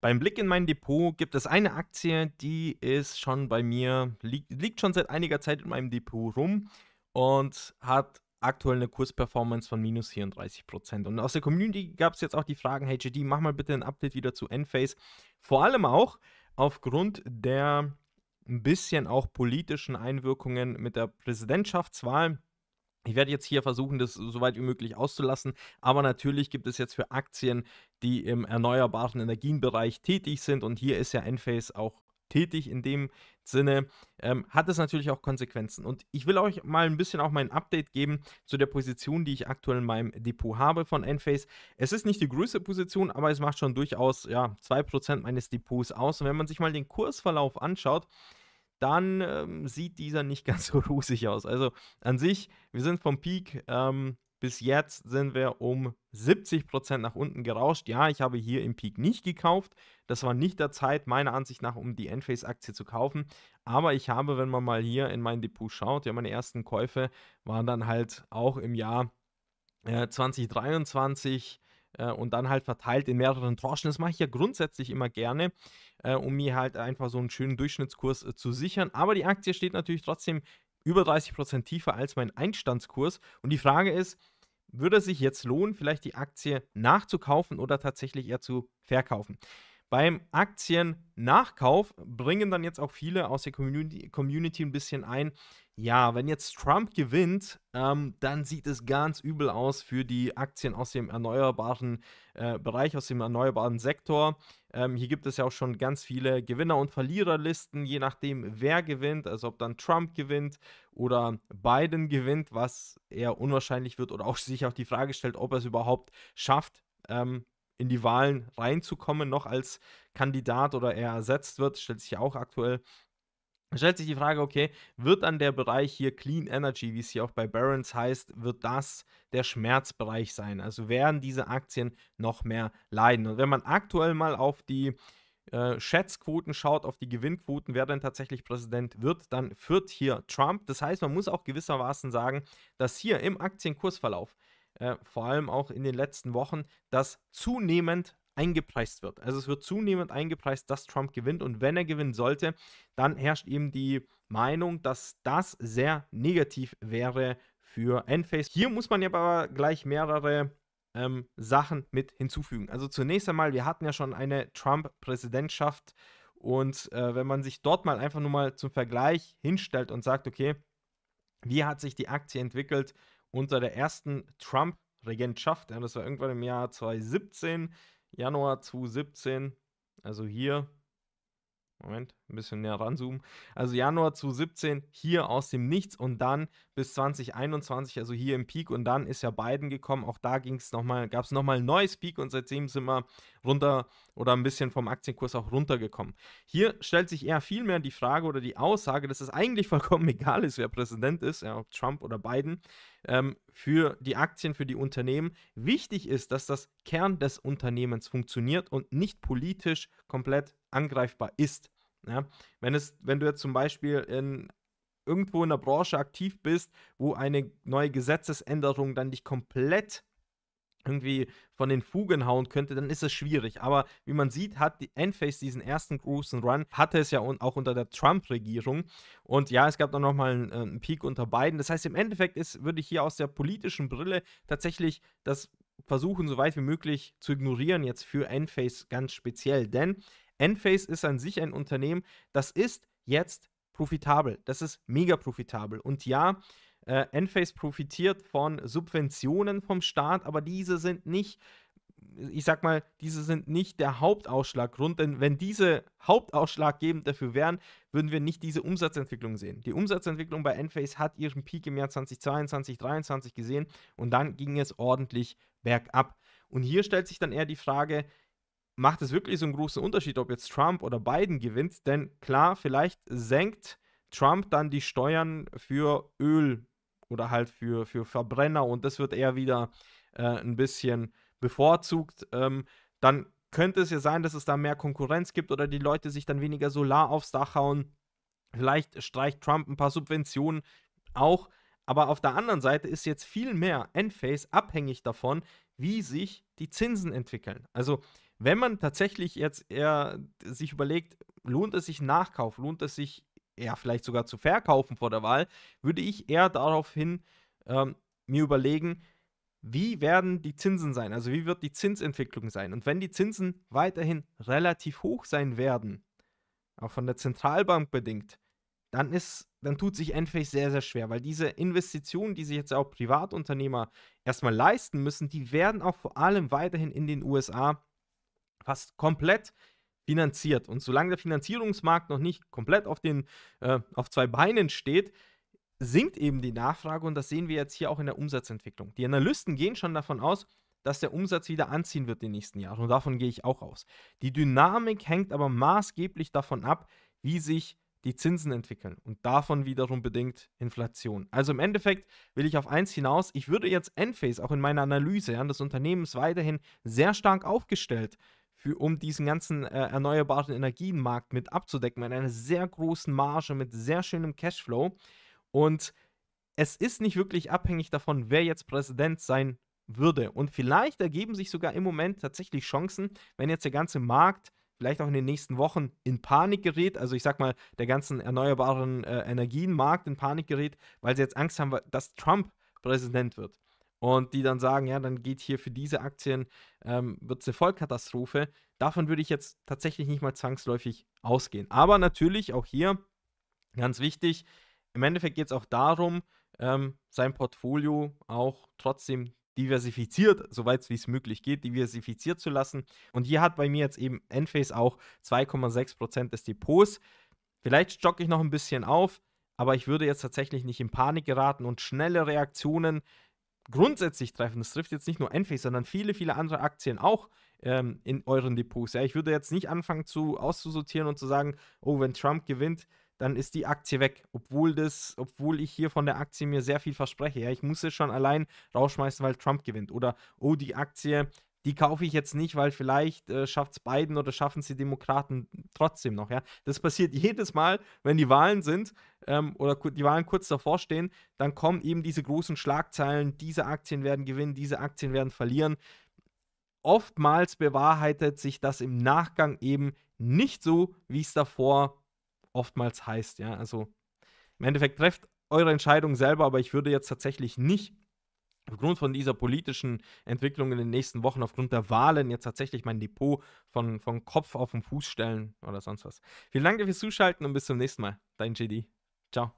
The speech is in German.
Beim Blick in mein Depot gibt es eine Aktie, die ist schon bei mir, li liegt schon seit einiger Zeit in meinem Depot rum und hat aktuell eine Kursperformance von minus 34 Und aus der Community gab es jetzt auch die Fragen, hey JD, mach mal bitte ein Update wieder zu Enphase. Vor allem auch aufgrund der ein bisschen auch politischen Einwirkungen mit der Präsidentschaftswahl. Ich werde jetzt hier versuchen, das so weit wie möglich auszulassen, aber natürlich gibt es jetzt für Aktien, die im erneuerbaren Energienbereich tätig sind und hier ist ja Enphase auch tätig in dem Sinne, ähm, hat es natürlich auch Konsequenzen. Und ich will euch mal ein bisschen auch mein Update geben zu der Position, die ich aktuell in meinem Depot habe von Enphase. Es ist nicht die größte Position, aber es macht schon durchaus ja, 2% meines Depots aus. Und wenn man sich mal den Kursverlauf anschaut, dann ähm, sieht dieser nicht ganz so rosig aus. Also an sich, wir sind vom Peak ähm, bis jetzt sind wir um 70% nach unten gerauscht. Ja, ich habe hier im Peak nicht gekauft. Das war nicht der Zeit, meiner Ansicht nach, um die Enphase-Aktie zu kaufen. Aber ich habe, wenn man mal hier in mein Depot schaut, ja, meine ersten Käufe waren dann halt auch im Jahr äh, 2023, äh, und dann halt verteilt in mehreren Tranchen. Das mache ich ja grundsätzlich immer gerne, äh, um mir halt einfach so einen schönen Durchschnittskurs äh, zu sichern. Aber die Aktie steht natürlich trotzdem über 30% tiefer als mein Einstandskurs. Und die Frage ist, würde es sich jetzt lohnen, vielleicht die Aktie nachzukaufen oder tatsächlich eher zu verkaufen? Beim Aktiennachkauf bringen dann jetzt auch viele aus der Community, Community ein bisschen ein, ja, wenn jetzt Trump gewinnt, ähm, dann sieht es ganz übel aus für die Aktien aus dem erneuerbaren äh, Bereich, aus dem erneuerbaren Sektor. Ähm, hier gibt es ja auch schon ganz viele Gewinner- und Verliererlisten, je nachdem, wer gewinnt, also ob dann Trump gewinnt oder Biden gewinnt, was eher unwahrscheinlich wird oder auch sich auch die Frage stellt, ob er es überhaupt schafft, ähm, in die Wahlen reinzukommen, noch als Kandidat oder er ersetzt wird, stellt sich ja auch aktuell stellt sich die Frage, okay, wird dann der Bereich hier Clean Energy, wie es hier auch bei Barons heißt, wird das der Schmerzbereich sein? Also werden diese Aktien noch mehr leiden? Und wenn man aktuell mal auf die äh, Schätzquoten schaut, auf die Gewinnquoten, wer denn tatsächlich Präsident wird, dann führt hier Trump. Das heißt, man muss auch gewissermaßen sagen, dass hier im Aktienkursverlauf äh, vor allem auch in den letzten Wochen, dass zunehmend eingepreist wird. Also es wird zunehmend eingepreist, dass Trump gewinnt und wenn er gewinnen sollte, dann herrscht eben die Meinung, dass das sehr negativ wäre für Enphase. Hier muss man ja aber gleich mehrere ähm, Sachen mit hinzufügen. Also zunächst einmal, wir hatten ja schon eine Trump-Präsidentschaft und äh, wenn man sich dort mal einfach nur mal zum Vergleich hinstellt und sagt, okay, wie hat sich die Aktie entwickelt unter der ersten Trump-Regentschaft? Ja, das war irgendwann im Jahr 2017. Januar 2017, also hier, Moment, ein bisschen näher ranzoomen. Also Januar 2017 hier aus dem Nichts und dann bis 2021, also hier im Peak und dann ist ja Biden gekommen. Auch da ging es nochmal, gab es nochmal ein neues Peak und seitdem sind wir runter oder ein bisschen vom Aktienkurs auch runtergekommen. Hier stellt sich eher vielmehr die Frage oder die Aussage, dass es eigentlich vollkommen egal ist, wer Präsident ist, ja, ob Trump oder Biden, ähm, für die Aktien, für die Unternehmen. Wichtig ist, dass das Kern des Unternehmens funktioniert und nicht politisch komplett angreifbar ist. Ja? Wenn, es, wenn du jetzt zum Beispiel in, irgendwo in der Branche aktiv bist, wo eine neue Gesetzesänderung dann dich komplett irgendwie von den Fugen hauen könnte, dann ist es schwierig. Aber wie man sieht, hat die Enphase diesen ersten großen Run, hatte es ja auch unter der Trump-Regierung. Und ja, es gab dann nochmal einen, äh, einen Peak unter beiden. Das heißt, im Endeffekt ist, würde ich hier aus der politischen Brille tatsächlich das versuchen, so weit wie möglich zu ignorieren, jetzt für Enphase ganz speziell. Denn Enphase ist an sich ein Unternehmen, das ist jetzt profitabel. Das ist mega profitabel. Und ja, äh, Enphase profitiert von Subventionen vom Staat, aber diese sind nicht, ich sag mal, diese sind nicht der Hauptausschlaggrund, denn wenn diese hauptausschlaggebend dafür wären, würden wir nicht diese Umsatzentwicklung sehen. Die Umsatzentwicklung bei Enphase hat ihren Peak im Jahr 2022, 2023 gesehen und dann ging es ordentlich bergab. Und hier stellt sich dann eher die Frage, macht es wirklich so einen großen Unterschied, ob jetzt Trump oder Biden gewinnt? Denn klar, vielleicht senkt Trump dann die Steuern für Öl oder halt für, für Verbrenner und das wird eher wieder äh, ein bisschen bevorzugt. Ähm, dann könnte es ja sein, dass es da mehr Konkurrenz gibt oder die Leute sich dann weniger Solar aufs Dach hauen. Vielleicht streicht Trump ein paar Subventionen auch. Aber auf der anderen Seite ist jetzt viel mehr Enphase abhängig davon, wie sich die Zinsen entwickeln. Also wenn man tatsächlich jetzt eher sich überlegt, lohnt es sich Nachkauf, lohnt es sich eher vielleicht sogar zu verkaufen vor der Wahl, würde ich eher daraufhin ähm, mir überlegen, wie werden die Zinsen sein? Also wie wird die Zinsentwicklung sein? Und wenn die Zinsen weiterhin relativ hoch sein werden, auch von der Zentralbank bedingt, dann ist, dann tut sich Enphase sehr, sehr schwer, weil diese Investitionen, die sich jetzt auch Privatunternehmer erstmal leisten müssen, die werden auch vor allem weiterhin in den USA fast komplett finanziert. Und solange der Finanzierungsmarkt noch nicht komplett auf, den, äh, auf zwei Beinen steht, sinkt eben die Nachfrage und das sehen wir jetzt hier auch in der Umsatzentwicklung. Die Analysten gehen schon davon aus, dass der Umsatz wieder anziehen wird in den nächsten Jahren und davon gehe ich auch aus. Die Dynamik hängt aber maßgeblich davon ab, wie sich die Zinsen entwickeln und davon wiederum bedingt Inflation. Also im Endeffekt will ich auf eins hinaus, ich würde jetzt Enphase auch in meiner Analyse ja, des Unternehmens weiterhin sehr stark aufgestellt für, um diesen ganzen äh, erneuerbaren Energienmarkt mit abzudecken, mit einer sehr großen Marge, mit sehr schönem Cashflow. Und es ist nicht wirklich abhängig davon, wer jetzt Präsident sein würde. Und vielleicht ergeben sich sogar im Moment tatsächlich Chancen, wenn jetzt der ganze Markt vielleicht auch in den nächsten Wochen in Panik gerät, also ich sag mal, der ganzen erneuerbaren äh, Energienmarkt in Panik gerät, weil sie jetzt Angst haben, dass Trump Präsident wird und die dann sagen, ja, dann geht hier für diese Aktien, ähm, wird es eine Vollkatastrophe. Davon würde ich jetzt tatsächlich nicht mal zwangsläufig ausgehen. Aber natürlich auch hier, ganz wichtig, im Endeffekt geht es auch darum, ähm, sein Portfolio auch trotzdem diversifiziert, soweit wie es möglich geht, diversifiziert zu lassen. Und hier hat bei mir jetzt eben Enphase auch 2,6% des Depots. Vielleicht stocke ich noch ein bisschen auf, aber ich würde jetzt tatsächlich nicht in Panik geraten und schnelle Reaktionen grundsätzlich treffen. Das trifft jetzt nicht nur Enphase, sondern viele, viele andere Aktien auch ähm, in euren Depots. Ja, ich würde jetzt nicht anfangen zu auszusortieren und zu sagen, oh, wenn Trump gewinnt, dann ist die Aktie weg, obwohl das, obwohl ich hier von der Aktie mir sehr viel verspreche. Ja, ich muss es schon allein rausschmeißen, weil Trump gewinnt. Oder oh, die Aktie die kaufe ich jetzt nicht, weil vielleicht äh, schafft es Biden oder schaffen es die Demokraten trotzdem noch. Ja? Das passiert jedes Mal, wenn die Wahlen sind ähm, oder die Wahlen kurz davor stehen, dann kommen eben diese großen Schlagzeilen, diese Aktien werden gewinnen, diese Aktien werden verlieren. Oftmals bewahrheitet sich das im Nachgang eben nicht so, wie es davor oftmals heißt. Ja? Also im Endeffekt trefft eure Entscheidung selber, aber ich würde jetzt tatsächlich nicht aufgrund von dieser politischen Entwicklung in den nächsten Wochen, aufgrund der Wahlen, jetzt tatsächlich mein Depot von, von Kopf auf den Fuß stellen oder sonst was. Vielen Dank fürs Zuschalten und bis zum nächsten Mal. Dein JD. Ciao.